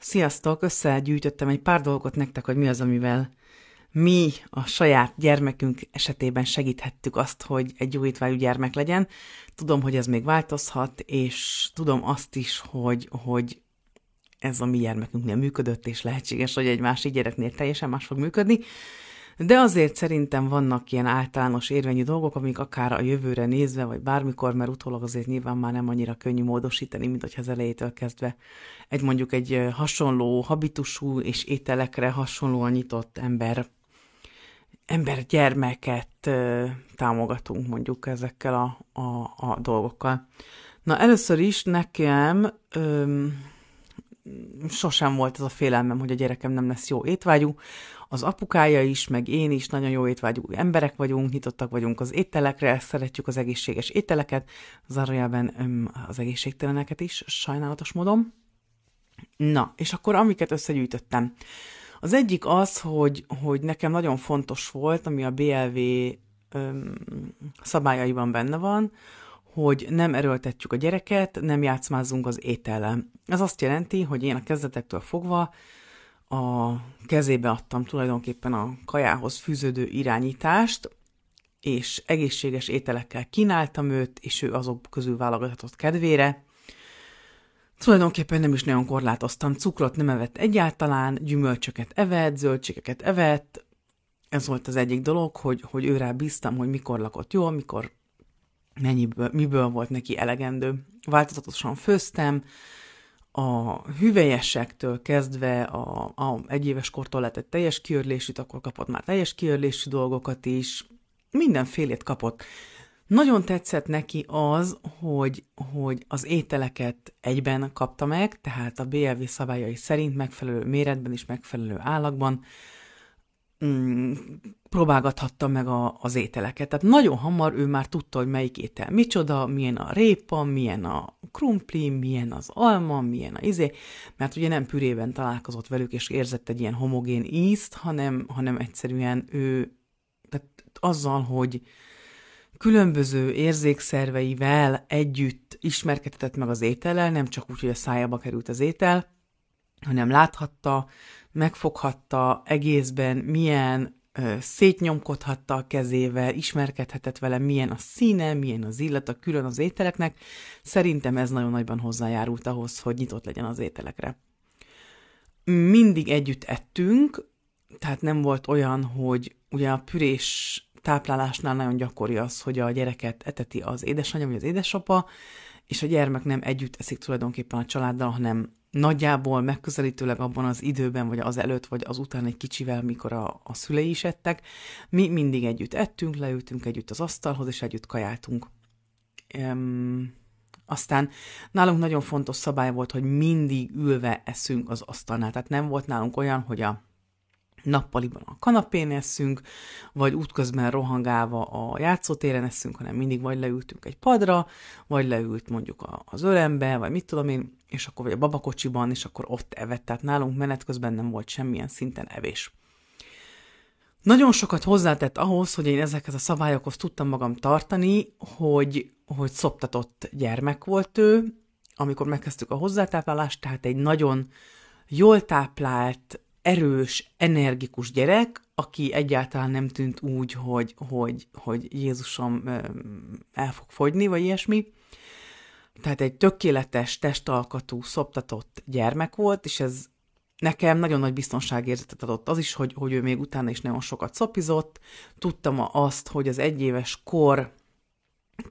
Sziasztok! Összegyűjtöttem egy pár dolgot nektek, hogy mi az, amivel mi a saját gyermekünk esetében segíthettük azt, hogy egy étvágyú gyermek legyen. Tudom, hogy ez még változhat, és tudom azt is, hogy, hogy ez a mi gyermekünknél működött, és lehetséges, hogy egy másik gyereknél teljesen más fog működni de azért szerintem vannak ilyen általános érvényű dolgok, amik akár a jövőre nézve, vagy bármikor, mert utólag azért nyilván már nem annyira könnyű módosítani, mint hogyha az elejétől kezdve egy mondjuk egy hasonló habitusú és ételekre hasonlóan nyitott ember ember gyermeket támogatunk mondjuk ezekkel a, a, a dolgokkal. Na először is nekem öm, sosem volt az a félelmem, hogy a gyerekem nem lesz jó étvágyú az apukája is, meg én is nagyon jó étvágyú emberek vagyunk, nyitottak vagyunk az ételekre, szeretjük az egészséges ételeket, zárójelben az egészségteleneket is, sajnálatos módon. Na, és akkor amiket összegyűjtöttem. Az egyik az, hogy, hogy nekem nagyon fontos volt, ami a BLV öm, szabályaiban benne van, hogy nem erőltetjük a gyereket, nem játszmázzunk az étellel. Ez azt jelenti, hogy én a kezdetektől fogva a kezébe adtam tulajdonképpen a kajához fűződő irányítást, és egészséges ételekkel kínáltam őt, és ő azok közül válogatott kedvére. Tulajdonképpen nem is nagyon korlátoztam, cukrot nem evett egyáltalán, gyümölcsöket evett, zöldségeket evett. Ez volt az egyik dolog, hogy, hogy őrá bíztam, hogy mikor lakott jól, mikor mennyiből, miből volt neki elegendő. Változatosan főztem, a hüvelyesektől kezdve a, a egyéves kortól lehetett teljes kiörlésűt, akkor kapott már teljes kiörlésű dolgokat is, mindenfélét kapott. Nagyon tetszett neki az, hogy, hogy az ételeket egyben kapta meg, tehát a BLV szabályai szerint megfelelő méretben és megfelelő állagban, mm, próbálgathatta meg a, az ételeket. Tehát nagyon hamar ő már tudta, hogy melyik étel micsoda, milyen a répa, milyen a krumpli, milyen az alma, milyen a izé, mert ugye nem pürében találkozott velük, és érzett egy ilyen homogén ízt, hanem, hanem egyszerűen ő tehát azzal, hogy különböző érzékszerveivel együtt ismerkedett meg az étellel, nem csak úgy, hogy a szájába került az étel, hanem láthatta, megfoghatta egészben, milyen ö, szétnyomkodhatta a kezével, ismerkedhetett vele, milyen a színe, milyen az illata, külön az ételeknek. Szerintem ez nagyon nagyban hozzájárult ahhoz, hogy nyitott legyen az ételekre. Mindig együtt ettünk, tehát nem volt olyan, hogy ugye a pürés táplálásnál nagyon gyakori az, hogy a gyereket eteti az édesanyja vagy az édesapa, és a gyermek nem együtt eszik tulajdonképpen a családdal, hanem nagyjából megközelítőleg abban az időben, vagy az előtt, vagy az után egy kicsivel, mikor a, a szülei is ettek, mi mindig együtt ettünk, leültünk együtt az asztalhoz, és együtt kajáltunk. Um, aztán nálunk nagyon fontos szabály volt, hogy mindig ülve eszünk az asztalnál. Tehát nem volt nálunk olyan, hogy a nappaliban a kanapén eszünk, vagy útközben rohangálva a játszótéren eszünk, hanem mindig vagy leültünk egy padra, vagy leült mondjuk az ölembe, vagy mit tudom én, és akkor vagy a babakocsiban, és akkor ott evett, tehát nálunk menet közben nem volt semmilyen szinten evés. Nagyon sokat hozzátett ahhoz, hogy én ezekhez a szabályokhoz tudtam magam tartani, hogy, hogy szoptatott gyermek volt ő, amikor megkezdtük a hozzátáplálást, tehát egy nagyon jól táplált, erős, energikus gyerek, aki egyáltalán nem tűnt úgy, hogy, hogy, hogy Jézusom el fog fogyni, vagy ilyesmi. Tehát egy tökéletes, testalkatú, szoptatott gyermek volt, és ez nekem nagyon nagy biztonságérzetet adott az is, hogy, hogy ő még utána is nagyon sokat szopizott. Tudtam azt, hogy az egyéves kor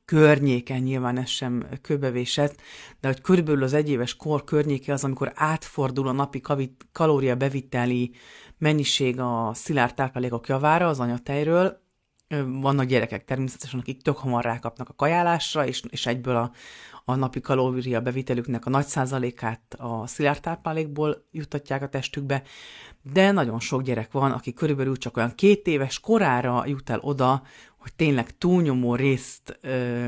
környéken, nyilván ez sem kőbevésett, de hogy körülbelül az egyéves kor környéke az, amikor átfordul a napi kalória beviteli mennyiség a szilárd táplálékok javára az anyatejről, vannak gyerekek természetesen, akik tök hamar rákapnak a kajálásra, és, és egyből a, a napi kalória bevitelüknek a nagy százalékát a szilárd táplálékból juttatják a testükbe, de nagyon sok gyerek van, aki körülbelül csak olyan két éves korára jut el oda, hogy tényleg túlnyomó részt ö,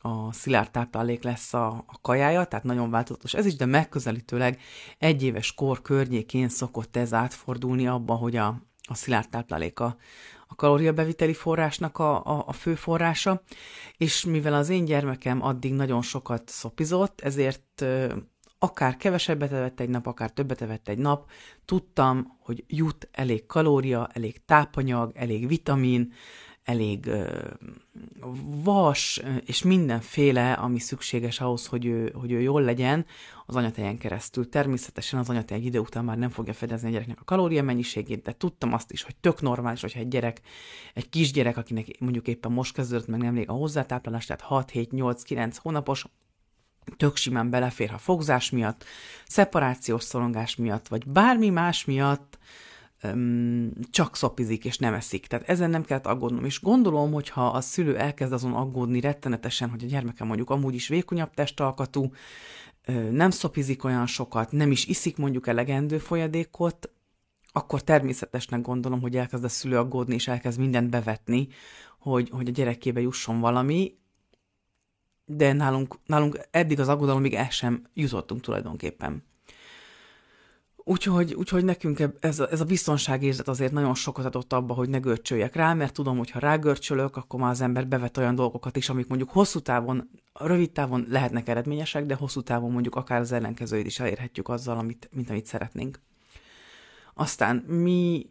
a szilárd táplálék lesz a, a kajája, tehát nagyon változatos ez is, de megközelítőleg egy éves kor környékén szokott ez átfordulni abba, hogy a, a szilárd táplálék a, a kalóriabeviteli forrásnak a, a, a fő forrása, és mivel az én gyermekem addig nagyon sokat szopizott, ezért ö, akár kevesebbet evett egy nap, akár többet evett egy nap, tudtam, hogy jut elég kalória, elég tápanyag, elég vitamin, elég vas, és mindenféle, ami szükséges ahhoz, hogy ő, hogy ő jól legyen, az anyatejen keresztül. Természetesen az anyatej egy idő után már nem fogja fedezni a gyereknek a kalória mennyiségét, de tudtam azt is, hogy tök normális, hogyha egy gyerek, egy kisgyerek, akinek mondjuk éppen most kezdődött meg nemrég a hozzátáplálás, tehát 6, 7, 8, 9 hónapos, tök simán belefér, ha fogzás miatt, szeparációs szorongás miatt, vagy bármi más miatt, csak szopizik és nem eszik. Tehát ezen nem kellett aggódnom. És gondolom, hogy ha a szülő elkezd azon aggódni rettenetesen, hogy a gyermekem mondjuk amúgy is vékonyabb testalkatú, nem szopizik olyan sokat, nem is iszik mondjuk elegendő folyadékot, akkor természetesnek gondolom, hogy elkezd a szülő aggódni, és elkezd mindent bevetni, hogy, hogy a gyerekébe jusson valami, de nálunk, nálunk eddig az aggodalomig el sem jutottunk tulajdonképpen. Úgyhogy, úgyhogy nekünk ez ez a biztonságérzet azért nagyon sokat adott abba, hogy ne görcsöljek rá, mert tudom, hogy ha rágörcsölök, akkor már az ember bevet olyan dolgokat is, amik mondjuk hosszú távon, rövid távon lehetnek eredményesek, de hosszú távon mondjuk akár az ellenkezőjét is elérhetjük azzal, amit, mint amit szeretnénk. Aztán mi...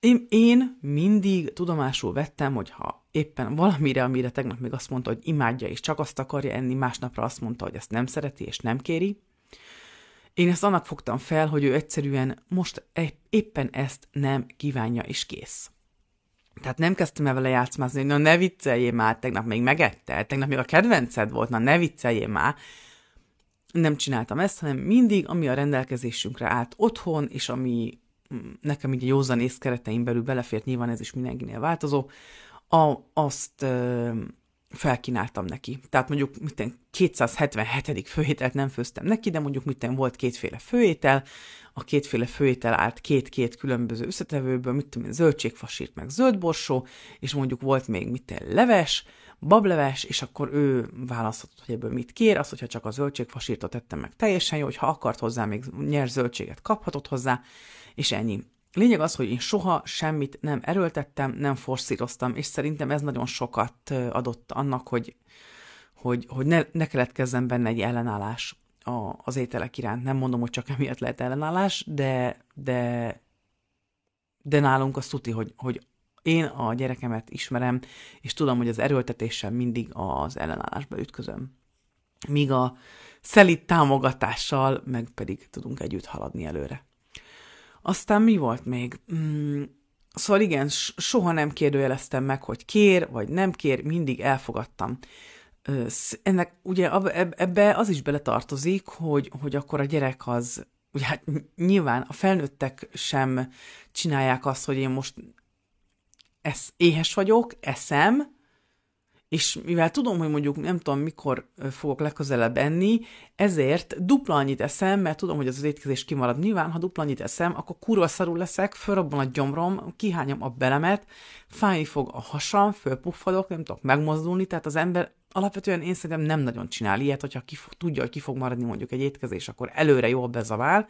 Én, én mindig tudomásul vettem, hogy ha éppen valamire, amire tegnap még azt mondta, hogy imádja és csak azt akarja enni, másnapra azt mondta, hogy ezt nem szereti és nem kéri, én ezt annak fogtam fel, hogy ő egyszerűen most éppen ezt nem kívánja, is kész. Tehát nem kezdtem el vele játszmázni, hogy na ne vicceljél már, tegnap még megette. tegnap még a kedvenced volt, na ne vicceljél már. Nem csináltam ezt, hanem mindig, ami a rendelkezésünkre állt otthon, és ami mm, nekem így a józan ész keretein belül belefért, nyilván ez is mindenkinél változó, a, azt ö, felkínáltam neki. Tehát mondjuk mitten 277. főételt nem főztem neki, de mondjuk mitten volt kétféle főétel, a kétféle főétel állt két-két különböző összetevőből, mit tudom én, zöldségfasírt meg zöldborsó, és mondjuk volt még mitten leves, bableves, és akkor ő választhatott, hogy ebből mit kér, azt, hogyha csak a zöldségfasírtot tettem meg teljesen jó, hogyha akart hozzá, még nyers zöldséget kaphatott hozzá, és ennyi. Lényeg az, hogy én soha semmit nem erőltettem, nem forszíroztam, és szerintem ez nagyon sokat adott annak, hogy, hogy, hogy ne, ne keletkezzen benne egy ellenállás a, az ételek iránt. Nem mondom, hogy csak emiatt lehet ellenállás, de, de, de nálunk az tuti, hogy, hogy én a gyerekemet ismerem, és tudom, hogy az erőltetéssel mindig az ellenállásba ütközöm. Míg a szelit támogatással meg pedig tudunk együtt haladni előre. Aztán mi volt még? Mm, szóval igen, soha nem kérdőjeleztem meg, hogy kér vagy nem kér, mindig elfogadtam. Ennek ugye ebbe az is beletartozik, hogy, hogy akkor a gyerek az, ugye hát nyilván a felnőttek sem csinálják azt, hogy én most ez, éhes vagyok, eszem, és mivel tudom, hogy mondjuk nem tudom, mikor fogok legközelebb enni, ezért dupla annyit eszem, mert tudom, hogy az az étkezés kimarad. Nyilván, ha dupla annyit eszem, akkor kurva szarul leszek, fölrobban a gyomrom, kihányom a belemet, fájni fog a hasam, fölpuffadok, nem tudok megmozdulni, tehát az ember alapvetően én szerintem nem nagyon csinál ilyet, hogyha ki, tudja, hogy ki fog maradni mondjuk egy étkezés, akkor előre jól bezavál,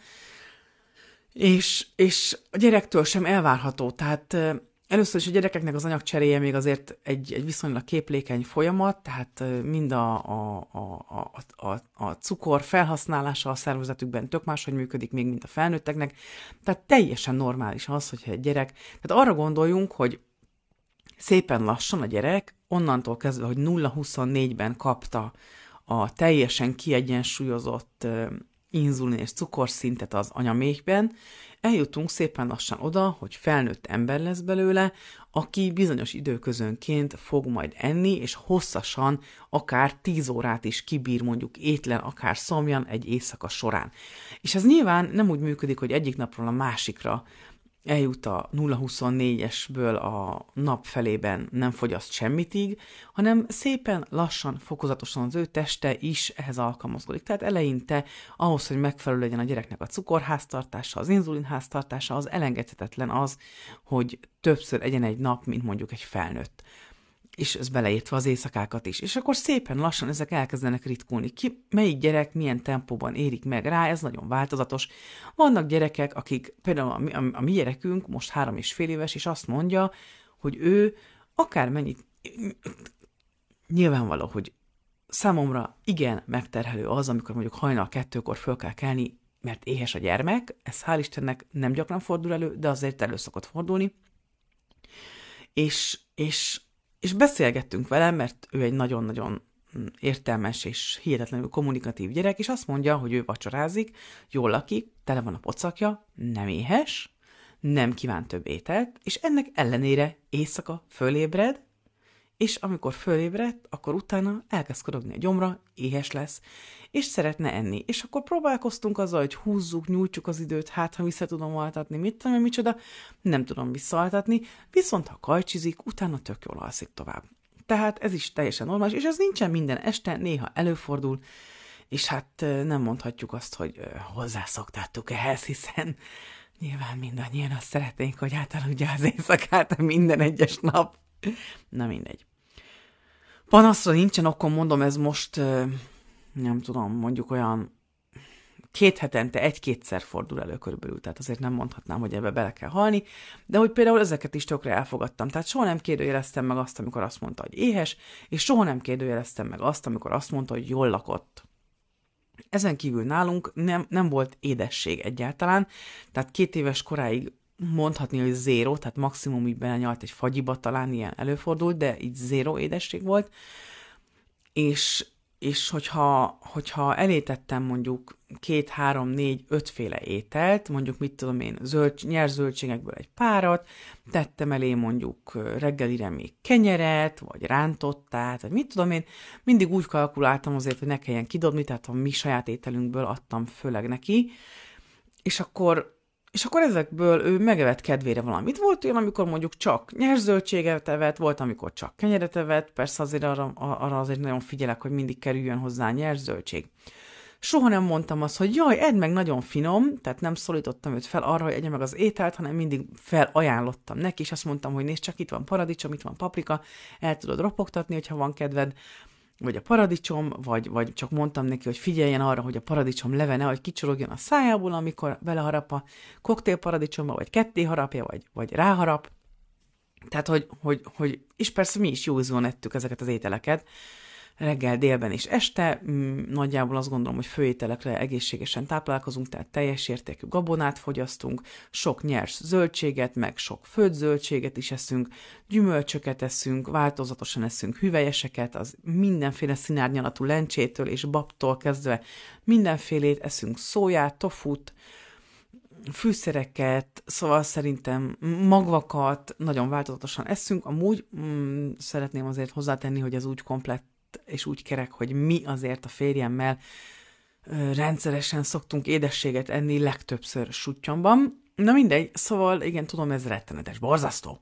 és, és a gyerektől sem elvárható, tehát Először is a gyerekeknek az anyagcseréje még azért egy, egy viszonylag képlékeny folyamat, tehát mind a, a, a, a, a, a cukor felhasználása a szervezetükben tök máshogy működik, még mint a felnőtteknek. Tehát teljesen normális az, hogyha egy gyerek... Tehát arra gondoljunk, hogy szépen lassan a gyerek, onnantól kezdve, hogy 0-24-ben kapta a teljesen kiegyensúlyozott inzulin és cukorszintet az anyamékben, eljutunk szépen lassan oda, hogy felnőtt ember lesz belőle, aki bizonyos időközönként fog majd enni, és hosszasan akár 10 órát is kibír mondjuk étlen, akár szomjan egy éjszaka során. És ez nyilván nem úgy működik, hogy egyik napról a másikra eljut a 0-24-esből a nap felében nem fogyaszt semmitig, hanem szépen, lassan, fokozatosan az ő teste is ehhez alkalmazkodik. Tehát eleinte ahhoz, hogy megfelelő legyen a gyereknek a cukorháztartása, az inzulinháztartása, az elengedhetetlen az, hogy többször egyen egy nap, mint mondjuk egy felnőtt és ez beleértve az éjszakákat is. És akkor szépen lassan ezek elkezdenek ritkulni ki, melyik gyerek milyen tempóban érik meg rá, ez nagyon változatos. Vannak gyerekek, akik, például a mi, a, a mi gyerekünk most három és fél éves, és azt mondja, hogy ő akármennyit, nyilvánvaló, hogy számomra igen megterhelő az, amikor mondjuk hajnal kettőkor föl kell kelni, mert éhes a gyermek, ez hál' Istennek nem gyakran fordul elő, de azért elő szokott fordulni, és, és és beszélgettünk vele, mert ő egy nagyon-nagyon mm, értelmes és hihetetlenül kommunikatív gyerek, és azt mondja, hogy ő vacsorázik, jól lakik, tele van a pocakja, nem éhes, nem kíván több ételt, és ennek ellenére éjszaka fölébred, és amikor fölébredt, akkor utána elkezd korogni a gyomra, éhes lesz, és szeretne enni. És akkor próbálkoztunk azzal, hogy húzzuk, nyújtjuk az időt, hát ha vissza tudom altatni, mit tudom én, micsoda, nem tudom visszaaltatni, viszont ha kajcsizik, utána tök jól alszik tovább. Tehát ez is teljesen normális, és ez nincsen minden este, néha előfordul, és hát nem mondhatjuk azt, hogy hozzászoktattuk ehhez, hiszen nyilván mindannyian azt szeretnénk, hogy átaludja az éjszakát minden egyes nap. Na mindegy panaszra nincsen, akkor mondom, ez most, nem tudom, mondjuk olyan két hetente egy-kétszer fordul elő körülbelül, tehát azért nem mondhatnám, hogy ebbe bele kell halni, de hogy például ezeket is tökre elfogadtam. Tehát soha nem kérdőjeleztem meg azt, amikor azt mondta, hogy éhes, és soha nem kérdőjeleztem meg azt, amikor azt mondta, hogy jól lakott. Ezen kívül nálunk nem, nem volt édesség egyáltalán, tehát két éves koráig mondhatni, hogy zéro, tehát maximum így belenyalt egy fagyiba, talán ilyen előfordult, de így zéro édesség volt, és, és hogyha, hogyha elétettem mondjuk két, három, négy, ötféle ételt, mondjuk mit tudom én, zöld, nyers zöldségekből egy párat, tettem elé mondjuk reggelire még kenyeret, vagy rántottát, vagy mit tudom én, mindig úgy kalkuláltam azért, hogy ne kelljen kidobni, tehát a mi saját ételünkből adtam főleg neki, és akkor és akkor ezekből ő megevett kedvére valamit. Volt olyan, amikor mondjuk csak nyers zöldséget evett, volt, amikor csak kenyeret evett, persze azért arra, arra azért nagyon figyelek, hogy mindig kerüljön hozzá nyers zöldség. Soha nem mondtam azt, hogy jaj, edd meg nagyon finom, tehát nem szólítottam őt fel arra, hogy egye meg az ételt, hanem mindig felajánlottam neki, és azt mondtam, hogy nézd, csak itt van paradicsom, itt van paprika, el tudod ropogtatni, hogyha van kedved, vagy a paradicsom, vagy, vagy csak mondtam neki, hogy figyeljen arra, hogy a paradicsom leve ne, hogy kicsorogjon a szájából, amikor beleharap a koktélparadicsomba, vagy ketté harapja, vagy, vagy ráharap. Tehát, hogy, hogy, hogy, és persze mi is józón ettük ezeket az ételeket, reggel, délben és este. Mm, nagyjából azt gondolom, hogy főételekre egészségesen táplálkozunk, tehát teljes értékű gabonát fogyasztunk, sok nyers zöldséget, meg sok főtt zöldséget is eszünk, gyümölcsöket eszünk, változatosan eszünk hüvelyeseket, az mindenféle színárnyalatú lencsétől és babtól kezdve mindenfélét eszünk szóját, tofut, fűszereket, szóval szerintem magvakat nagyon változatosan eszünk. Amúgy mm, szeretném azért hozzátenni, hogy ez úgy komplett és úgy kerek, hogy mi azért a férjemmel rendszeresen szoktunk édességet enni legtöbbször sutyomban. Na mindegy, szóval igen, tudom, ez rettenetes, borzasztó.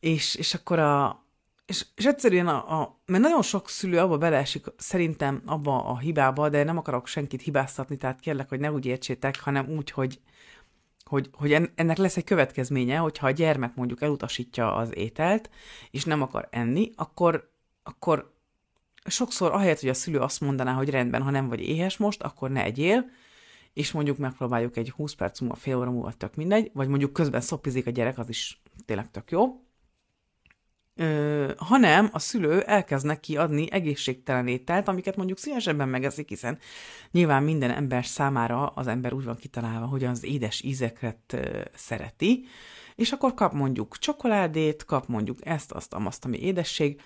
És, és akkor a, és, és egyszerűen, a, a, mert nagyon sok szülő abba beleesik szerintem abba a hibába, de nem akarok senkit hibáztatni, tehát kérlek, hogy ne úgy értsétek, hanem úgy, hogy, hogy, hogy ennek lesz egy következménye, hogyha a gyermek mondjuk elutasítja az ételt, és nem akar enni, akkor, akkor sokszor ahelyett, hogy a szülő azt mondaná, hogy rendben, ha nem vagy éhes most, akkor ne egyél, és mondjuk megpróbáljuk egy 20 perc múlva, fél óra múlva, tök mindegy, vagy mondjuk közben szopizik a gyerek, az is tényleg tök jó. Ö, hanem a szülő elkezd neki adni egészségtelen ételt, amiket mondjuk szívesebben megeszik, hiszen nyilván minden ember számára az ember úgy van kitalálva, hogy az édes ízeket ö, szereti, és akkor kap mondjuk csokoládét, kap mondjuk ezt, azt, azt, ami édesség,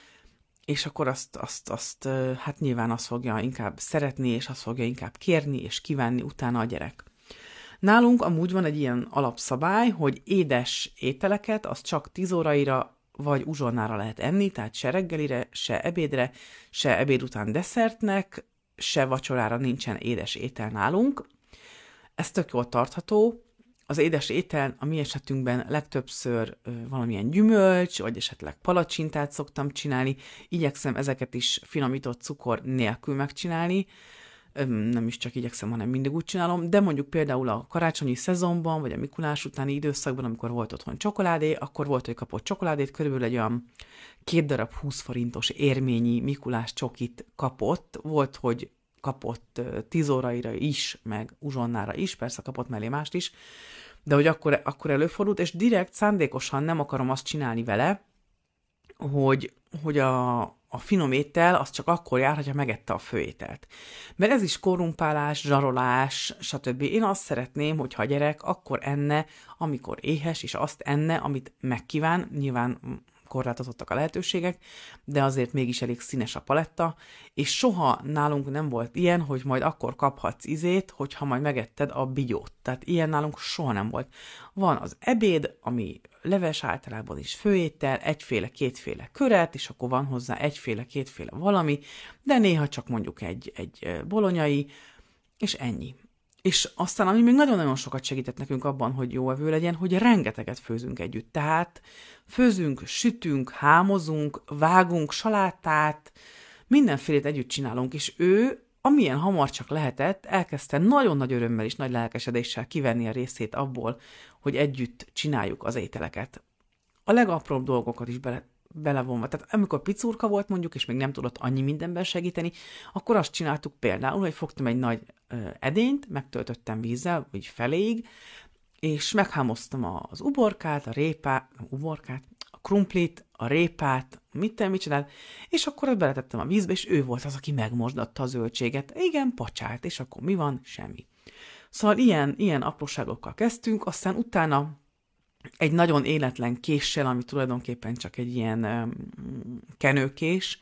és akkor azt, azt, azt, hát nyilván azt fogja inkább szeretni, és azt fogja inkább kérni, és kívánni utána a gyerek. Nálunk amúgy van egy ilyen alapszabály, hogy édes ételeket az csak 10 óraira vagy uzsornára lehet enni, tehát se reggelire, se ebédre, se ebéd után desszertnek, se vacsorára nincsen édes étel nálunk. Ez tök jól tartható, az édes étel a mi esetünkben legtöbbször valamilyen gyümölcs, vagy esetleg palacsintát szoktam csinálni. Igyekszem ezeket is finomított cukor nélkül megcsinálni. Nem is csak igyekszem, hanem mindig úgy csinálom, de mondjuk például a karácsonyi szezonban, vagy a Mikulás utáni időszakban, amikor volt otthon csokoládé, akkor volt, hogy kapott csokoládét, körülbelül egy olyan két darab 20 forintos érményi Mikulás csokit kapott. Volt, hogy kapott tíz óraira is, meg uzsonnára is, persze kapott mellé mást is, de hogy akkor, akkor előfordult, és direkt szándékosan nem akarom azt csinálni vele, hogy, hogy a, a finom étel az csak akkor jár, ha megette a főételt. Mert ez is korumpálás, zsarolás, stb. Én azt szeretném, hogyha a gyerek akkor enne, amikor éhes, és azt enne, amit megkíván, nyilván korlátozottak a lehetőségek, de azért mégis elég színes a paletta, és soha nálunk nem volt ilyen, hogy majd akkor kaphatsz izét, hogyha majd megetted a bigyót. Tehát ilyen nálunk soha nem volt. Van az ebéd, ami leves általában is főétel, egyféle, kétféle köret, és akkor van hozzá egyféle, kétféle valami, de néha csak mondjuk egy, egy bolonyai, és ennyi és aztán, ami még nagyon-nagyon sokat segített nekünk abban, hogy jó evő legyen, hogy rengeteget főzünk együtt. Tehát főzünk, sütünk, hámozunk, vágunk salátát, mindenfélét együtt csinálunk, és ő, amilyen hamar csak lehetett, elkezdte nagyon nagy örömmel és nagy lelkesedéssel kivenni a részét abból, hogy együtt csináljuk az ételeket. A legapróbb dolgokat is bele, belevonva. Tehát amikor picurka volt mondjuk, és még nem tudott annyi mindenben segíteni, akkor azt csináltuk például, hogy fogtam egy nagy edényt, megtöltöttem vízzel, vagy feléig, és meghámoztam az uborkát, a répát, a uborkát, a krumplit, a répát, mit te, mit csinál, és akkor ott beletettem a vízbe, és ő volt az, aki megmosdatta a zöldséget. Igen, pacsált, és akkor mi van? Semmi. Szóval ilyen, ilyen apróságokkal kezdtünk, aztán utána egy nagyon életlen késsel, ami tulajdonképpen csak egy ilyen um, kenőkés,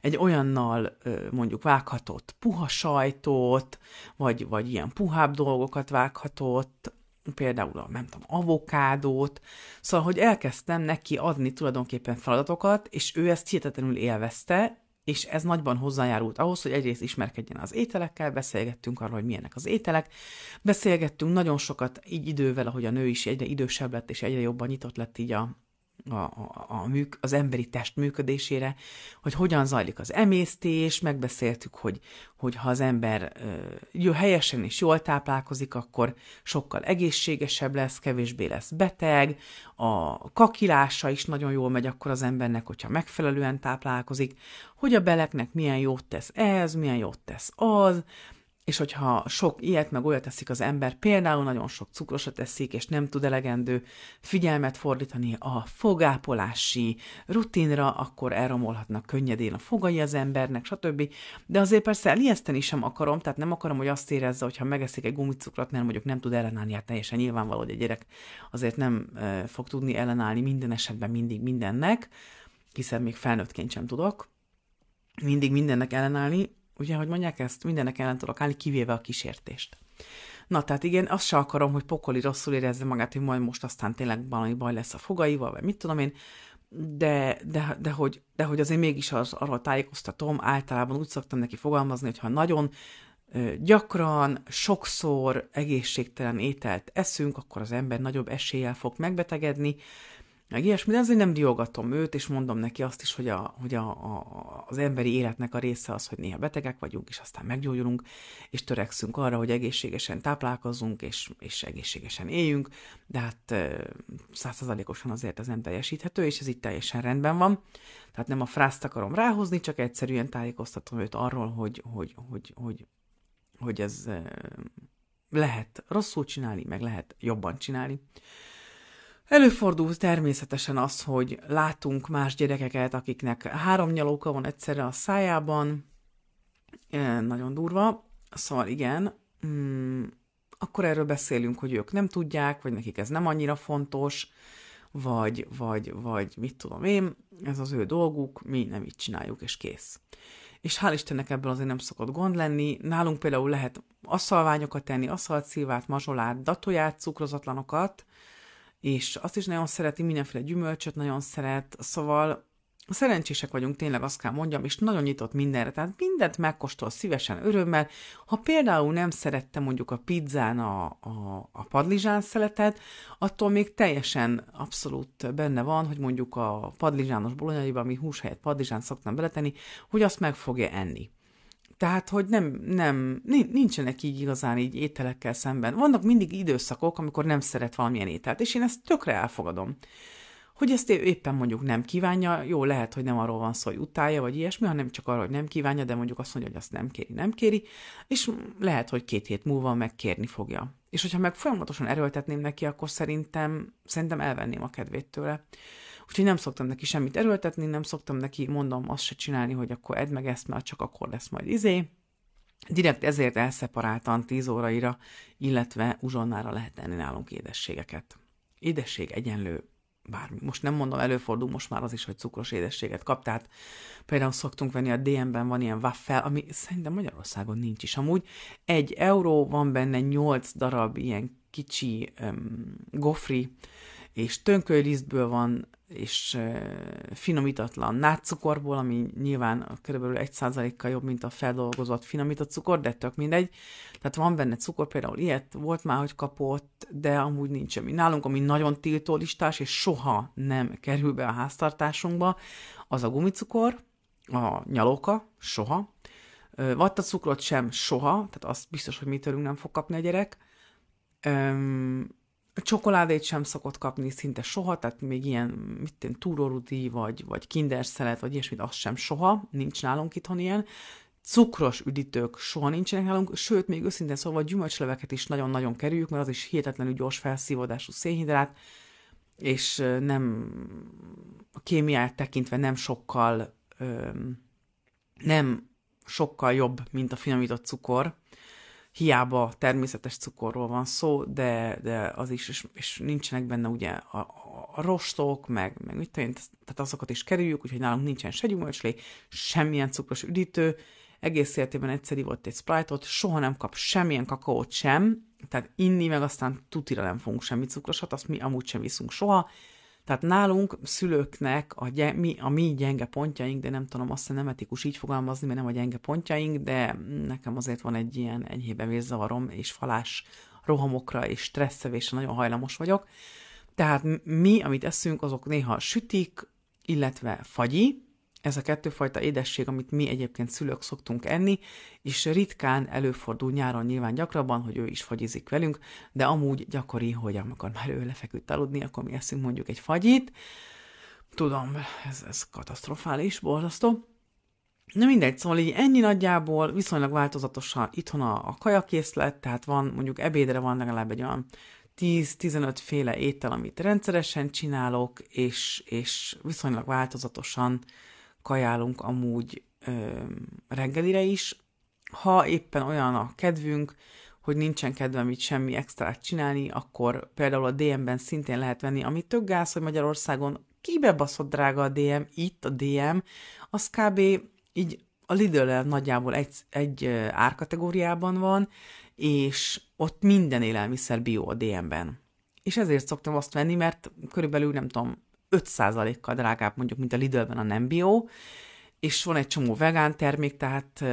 egy olyannal mondjuk vághatott puha sajtot, vagy, vagy ilyen puhább dolgokat vághatott, például a, nem tudom, avokádót, szóval, hogy elkezdtem neki adni tulajdonképpen feladatokat, és ő ezt hihetetlenül élvezte, és ez nagyban hozzájárult ahhoz, hogy egyrészt ismerkedjen az ételekkel, beszélgettünk arról, hogy milyenek az ételek, beszélgettünk nagyon sokat így idővel, ahogy a nő is egyre idősebb lett, és egyre jobban nyitott lett így a, a, a, a műk, az emberi test működésére, hogy hogyan zajlik az emésztés, megbeszéltük, hogy, hogy ha az ember jó, helyesen és jól táplálkozik, akkor sokkal egészségesebb lesz, kevésbé lesz beteg, a kakilása is nagyon jól megy akkor az embernek, hogyha megfelelően táplálkozik, hogy a beleknek milyen jót tesz ez, milyen jót tesz az, és hogyha sok ilyet meg olyat teszik az ember, például nagyon sok cukrosat teszik, és nem tud elegendő figyelmet fordítani a fogápolási rutinra, akkor elromolhatnak könnyedén a fogai az embernek, stb. De azért persze elijeszteni sem akarom, tehát nem akarom, hogy azt érezze, hogyha megeszik egy gumicukrot, mert mondjuk nem tud ellenállni, hát teljesen nyilvánvaló, hogy a gyerek azért nem fog tudni ellenállni minden esetben mindig mindennek, hiszen még felnőttként sem tudok mindig mindennek ellenállni, Ugye, hogy mondják ezt, mindennek ellen tudok állni, kivéve a kísértést. Na, tehát igen, azt se akarom, hogy pokoli rosszul érezze magát, hogy majd most aztán tényleg valami baj lesz a fogaival, vagy mit tudom én, de, de, de, hogy, de hogy azért mégis az, arról tájékoztatom, általában úgy szoktam neki fogalmazni, hogy ha nagyon gyakran, sokszor egészségtelen ételt eszünk, akkor az ember nagyobb eséllyel fog megbetegedni, meg ilyesmi, de azért nem diogatom őt, és mondom neki azt is, hogy, a, hogy a, a, az emberi életnek a része az, hogy néha betegek vagyunk, és aztán meggyógyulunk, és törekszünk arra, hogy egészségesen táplálkozunk, és, és egészségesen éljünk, de hát százszerzalékosan azért az nem teljesíthető, és ez itt teljesen rendben van. Tehát nem a frászt akarom ráhozni, csak egyszerűen tájékoztatom őt arról, hogy, hogy, hogy, hogy, hogy ez lehet rosszul csinálni, meg lehet jobban csinálni. Előfordul természetesen az, hogy látunk más gyerekeket, akiknek három nyalóka van egyszerre a szájában, e, nagyon durva, szóval igen, mm, akkor erről beszélünk, hogy ők nem tudják, vagy nekik ez nem annyira fontos, vagy, vagy, vagy mit tudom én, ez az ő dolguk, mi nem így csináljuk, és kész. És hál' Istennek ebből azért nem szokott gond lenni. Nálunk például lehet asszalványokat tenni, asszalcívát, mazsolát, datóját, cukrozatlanokat, és azt is nagyon szereti, mindenféle gyümölcsöt nagyon szeret, szóval szerencsések vagyunk, tényleg azt kell mondjam, és nagyon nyitott mindenre, tehát mindent megkóstol szívesen, örömmel. Ha például nem szerette mondjuk a pizzán a, a, a padlizsán szeletet, attól még teljesen abszolút benne van, hogy mondjuk a padlizsános bolonyaiba, ami hús helyett padlizsán szoktam beletenni, hogy azt meg fogja enni. Tehát, hogy nem, nem, nincsenek így igazán így ételekkel szemben. Vannak mindig időszakok, amikor nem szeret valamilyen ételt, és én ezt tökre elfogadom. Hogy ezt éppen mondjuk nem kívánja, jó, lehet, hogy nem arról van szó, hogy utálja, vagy ilyesmi, hanem csak arról, hogy nem kívánja, de mondjuk azt mondja, hogy azt nem kéri, nem kéri, és lehet, hogy két hét múlva megkérni fogja. És hogyha meg folyamatosan erőltetném neki, akkor szerintem, szerintem elvenném a kedvét tőle. Úgyhogy nem szoktam neki semmit erőltetni, nem szoktam neki, mondom, azt se csinálni, hogy akkor edd meg ezt, mert csak akkor lesz majd izé. Direkt ezért elszeparáltan 10 óraira, illetve uzsonnára lehet enni nálunk édességeket. Édesség egyenlő bármi. Most nem mondom, előfordul most már az is, hogy cukros édességet kap, tehát például szoktunk venni, a DM-ben van ilyen waffel, ami szerintem Magyarországon nincs is. Amúgy egy euró, van benne nyolc darab ilyen kicsi um, gofri, és tönköly van, és finomítatlan nátszukorból, ami nyilván kb. 1%-kal jobb, mint a feldolgozott finomított cukor, de tök mindegy. Tehát van benne cukor, például ilyet volt már, hogy kapott, de amúgy nincs semmi. Nálunk, ami nagyon tiltó listás, és soha nem kerül be a háztartásunkba, az a gumicukor, a nyalóka, soha. Vattacukrot sem soha, tehát azt biztos, hogy mi tőlünk nem fog kapni a gyerek. Csokoládét sem szokott kapni szinte soha, tehát még ilyen, mit tűn, túrorudi, vagy, vagy kinderszelet, vagy ilyesmit, az sem soha, nincs nálunk itthon ilyen. Cukros üdítők soha nincsenek nálunk, sőt, még őszintén szóval gyümölcsleveket is nagyon-nagyon kerüljük, mert az is hihetetlenül gyors felszívódású szénhidrát, és nem a kémiát tekintve nem sokkal öm, nem sokkal jobb, mint a finomított cukor hiába természetes cukorról van szó, de, de az is, és, és nincsenek benne ugye a, a rostok, meg, meg mit tudom, tehát azokat is kerüljük, úgyhogy nálunk nincsen se gyümölcslé, semmilyen cukros üdítő, egész életében egyszer volt egy Sprite-ot, soha nem kap semmilyen kakaót sem, tehát inni meg aztán tutira nem fogunk semmi cukrosat, azt mi amúgy sem viszünk soha, tehát nálunk szülőknek a, gy- mi, a mi gyenge pontjaink, de nem tudom, azt nem etikus így fogalmazni, mert nem a gyenge pontjaink, de nekem azért van egy ilyen enyhébe vészavarom és falás rohamokra és stresszevésre nagyon hajlamos vagyok. Tehát mi, amit eszünk, azok néha sütik, illetve fagyi, ez a kettőfajta édesség, amit mi egyébként szülők szoktunk enni, és ritkán előfordul nyáron nyilván gyakrabban, hogy ő is fagyizik velünk, de amúgy gyakori, hogy amikor már ő lefeküdt aludni, akkor mi eszünk mondjuk egy fagyit. Tudom, ez, ez katasztrofális, borzasztó. Na mindegy, szóval így ennyi nagyjából, viszonylag változatosan itthon a, a kajakészlet, tehát van mondjuk ebédre van legalább egy olyan 10-15 féle étel, amit rendszeresen csinálok, és, és viszonylag változatosan kajálunk amúgy ö, reggelire is. Ha éppen olyan a kedvünk, hogy nincsen kedvem itt semmi extrát csinálni, akkor például a DM-ben szintén lehet venni, ami több gáz, hogy Magyarországon baszott drága a DM, itt a DM, az kb. így a lidl nagyjából egy, egy árkategóriában van, és ott minden élelmiszer bio a DM-ben. És ezért szoktam azt venni, mert körülbelül nem tudom, 5%-kal drágább mondjuk, mint a Lidlben a nem bio, és van egy csomó vegán termék, tehát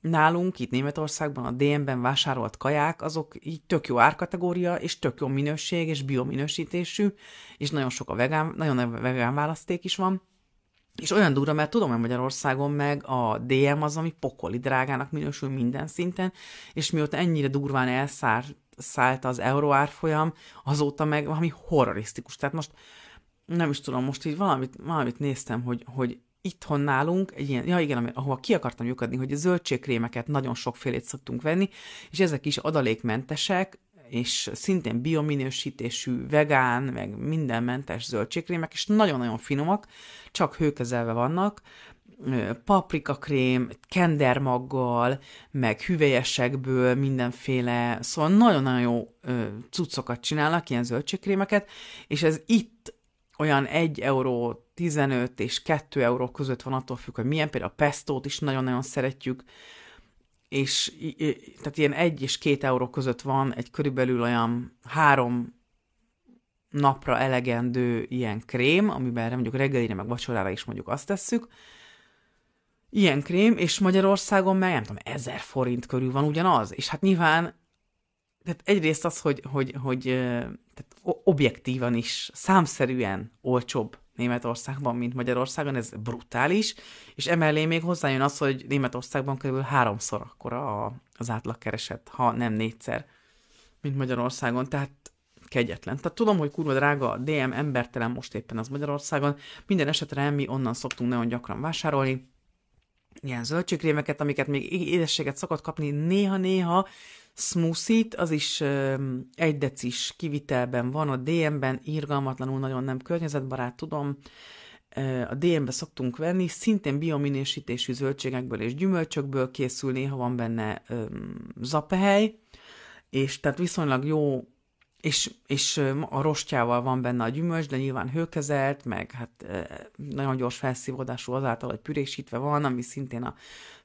nálunk itt Németországban a DM-ben vásárolt kaják, azok így tök jó árkategória, és tök jó minőség, és biominősítésű, és nagyon sok a vegán, nagyon nagy vegán választék is van. És olyan durva, mert tudom, hogy Magyarországon meg a DM az, ami pokoli drágának minősül minden szinten, és mióta ennyire durván elszállt az euró árfolyam, azóta meg valami horrorisztikus. Tehát most nem is tudom, most így valamit, valamit néztem, hogy, hogy itthon nálunk egy ilyen, ja igen, ahova ki akartam lyukadni, hogy a zöldségkrémeket nagyon sokfélét szoktunk venni, és ezek is adalékmentesek, és szintén biominősítésű, vegán, meg mindenmentes zöldségkrémek, és nagyon-nagyon finomak, csak hőkezelve vannak, paprikakrém, kendermaggal, meg hüvelyesekből mindenféle, szóval nagyon-nagyon jó cuccokat csinálnak, ilyen zöldségkrémeket, és ez itt olyan 1 euró 15 és 2 euró között van attól függ, hogy milyen, például a pestót is nagyon-nagyon szeretjük, és tehát ilyen 1 és 2 euró között van egy körülbelül olyan három napra elegendő ilyen krém, amiben mondjuk reggelire meg vacsorára is mondjuk azt tesszük, ilyen krém, és Magyarországon meg nem tudom, ezer forint körül van ugyanaz, és hát nyilván tehát egyrészt az, hogy, hogy, hogy tehát objektívan is, számszerűen olcsóbb Németországban, mint Magyarországon, ez brutális, és emellé még hozzájön az, hogy Németországban kb. háromszor akkora a, az átlagkereset, ha nem négyszer, mint Magyarországon, tehát kegyetlen. Tehát tudom, hogy kurva drága a DM, embertelen most éppen az Magyarországon, minden esetre mi onnan szoktunk nagyon gyakran vásárolni, ilyen zöldségkrémeket, amiket még édességet szokott kapni néha-néha, smoothie az is egy decis kivitelben van, a DM-ben irgalmatlanul nagyon nem környezetbarát, tudom, a DM-be szoktunk venni, szintén biominősítésű zöldségekből és gyümölcsökből készül, néha van benne zapehely, és tehát viszonylag jó és, és a rostjával van benne a gyümölcs, de nyilván hőkezelt, meg hát nagyon gyors felszívódású azáltal, hogy pürésítve van, ami szintén a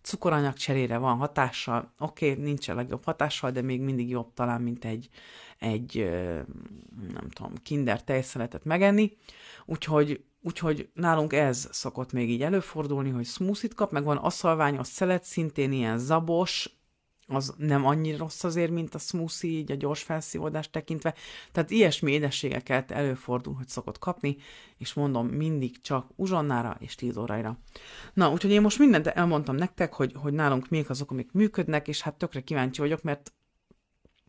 cukoranyag cserére van hatással. Oké, okay, nincs a legjobb hatással, de még mindig jobb talán, mint egy, egy nem tudom, kinder tejszeletet megenni. Úgyhogy Úgyhogy nálunk ez szokott még így előfordulni, hogy smoothie kap, meg van asszalvány, szelet, szintén ilyen zabos, az nem annyira rossz azért, mint a smoothie, így a gyors felszívódást tekintve. Tehát ilyesmi édességeket előfordul, hogy szokott kapni, és mondom, mindig csak uzsonnára és tízóraira. Na, úgyhogy én most mindent elmondtam nektek, hogy, hogy nálunk még azok, amik működnek, és hát tökre kíváncsi vagyok, mert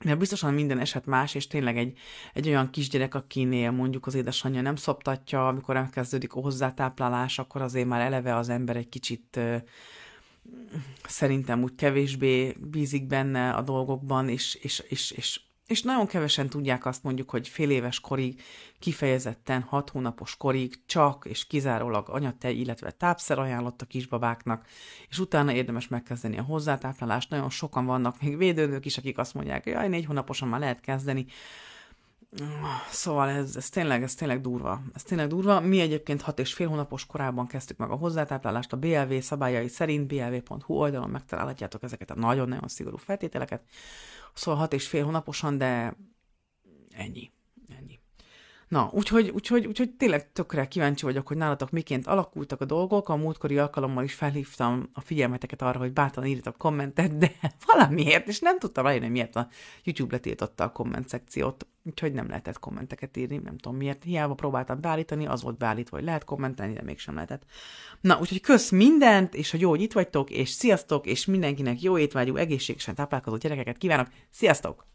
mert biztosan minden eset más, és tényleg egy, egy olyan kisgyerek, akinél mondjuk az édesanyja nem szoptatja, amikor elkezdődik a hozzátáplálás, akkor azért már eleve az ember egy kicsit szerintem úgy kevésbé bízik benne a dolgokban, és, és, és, és, és nagyon kevesen tudják azt mondjuk, hogy fél éves korig, kifejezetten hat hónapos korig csak és kizárólag anyatej, illetve tápszer ajánlott a kisbabáknak, és utána érdemes megkezdeni a hozzátáplálást. Nagyon sokan vannak még védőnők is, akik azt mondják, hogy jaj, négy hónaposan már lehet kezdeni. Szóval ez, ez, tényleg, ez tényleg durva. Ez tényleg durva. Mi egyébként hat és fél hónapos korában kezdtük meg a hozzátáplálást a BLV szabályai szerint, blv.hu oldalon megtalálhatjátok ezeket a nagyon-nagyon szigorú feltételeket. Szóval hat és fél hónaposan, de ennyi. Ennyi. Na, úgyhogy, úgyhogy, úgyhogy tényleg tökre kíváncsi vagyok, hogy nálatok miként alakultak a dolgok. A múltkori alkalommal is felhívtam a figyelmeteket arra, hogy bátran a kommentet, de valamiért, és nem tudtam rájönni, miért a YouTube letiltotta a komment szekciót, úgyhogy nem lehetett kommenteket írni, nem tudom miért. Hiába próbáltam beállítani, az volt beállítva, hogy lehet kommentelni, de mégsem lehetett. Na, úgyhogy kösz mindent, és hogy jó, hogy itt vagytok, és sziasztok, és mindenkinek jó étvágyú, egészségesen táplálkozó gyerekeket kívánok. Sziasztok!